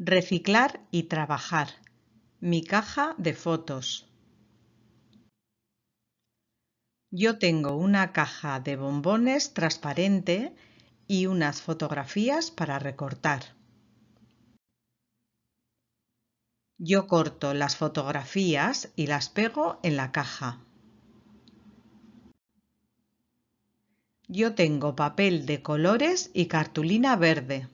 Reciclar y trabajar. Mi caja de fotos. Yo tengo una caja de bombones transparente y unas fotografías para recortar. Yo corto las fotografías y las pego en la caja. Yo tengo papel de colores y cartulina verde.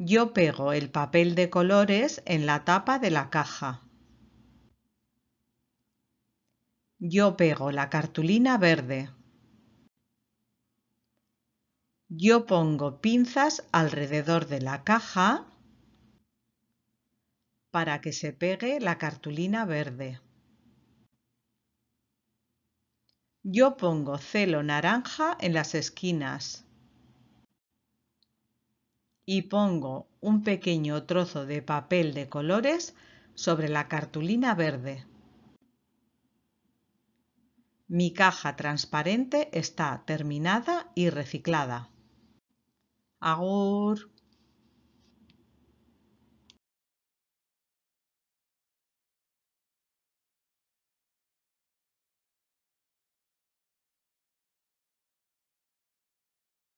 Yo pego el papel de colores en la tapa de la caja. Yo pego la cartulina verde. Yo pongo pinzas alrededor de la caja para que se pegue la cartulina verde. Yo pongo celo naranja en las esquinas y pongo un pequeño trozo de papel de colores sobre la cartulina verde. Mi caja transparente está terminada y reciclada. Agur.